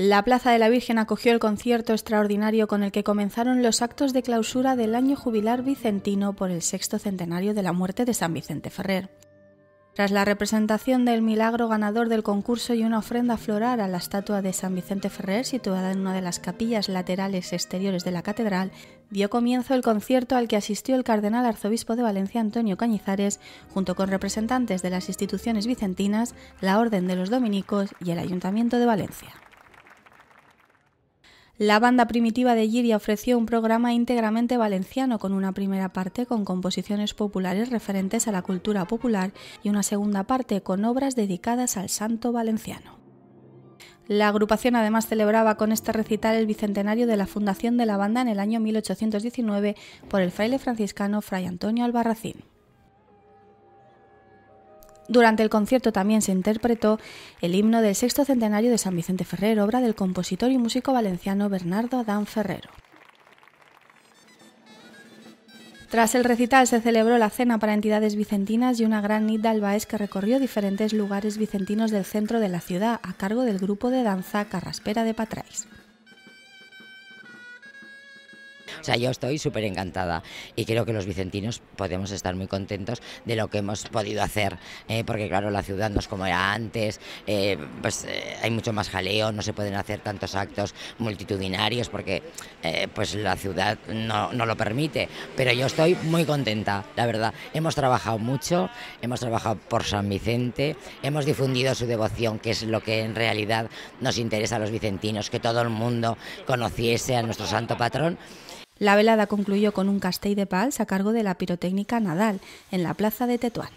La Plaza de la Virgen acogió el concierto extraordinario con el que comenzaron los actos de clausura del año jubilar vicentino por el sexto centenario de la muerte de San Vicente Ferrer. Tras la representación del milagro ganador del concurso y una ofrenda floral a la estatua de San Vicente Ferrer situada en una de las capillas laterales exteriores de la catedral, dio comienzo el concierto al que asistió el cardenal arzobispo de Valencia Antonio Cañizares, junto con representantes de las instituciones vicentinas, la Orden de los Dominicos y el Ayuntamiento de Valencia. La banda primitiva de Giria ofreció un programa íntegramente valenciano con una primera parte con composiciones populares referentes a la cultura popular y una segunda parte con obras dedicadas al santo valenciano. La agrupación además celebraba con este recital el bicentenario de la fundación de la banda en el año 1819 por el fraile franciscano Fray Antonio Albarracín. Durante el concierto también se interpretó el himno del sexto centenario de San Vicente Ferrer, obra del compositor y músico valenciano Bernardo Adán Ferrero. Tras el recital se celebró la cena para entidades vicentinas y una gran nit de albaes que recorrió diferentes lugares vicentinos del centro de la ciudad a cargo del grupo de danza Carraspera de Patrais. O sea, yo estoy súper encantada y creo que los vicentinos podemos estar muy contentos de lo que hemos podido hacer, eh, porque claro, la ciudad no es como era antes, eh, pues eh, hay mucho más jaleo, no se pueden hacer tantos actos multitudinarios porque pues la ciudad no, no lo permite, pero yo estoy muy contenta, la verdad. Hemos trabajado mucho, hemos trabajado por San Vicente, hemos difundido su devoción, que es lo que en realidad nos interesa a los vicentinos, que todo el mundo conociese a nuestro santo patrón la velada concluyó con un castell de pals a cargo de la pirotécnica Nadal en la plaza de Tetuán.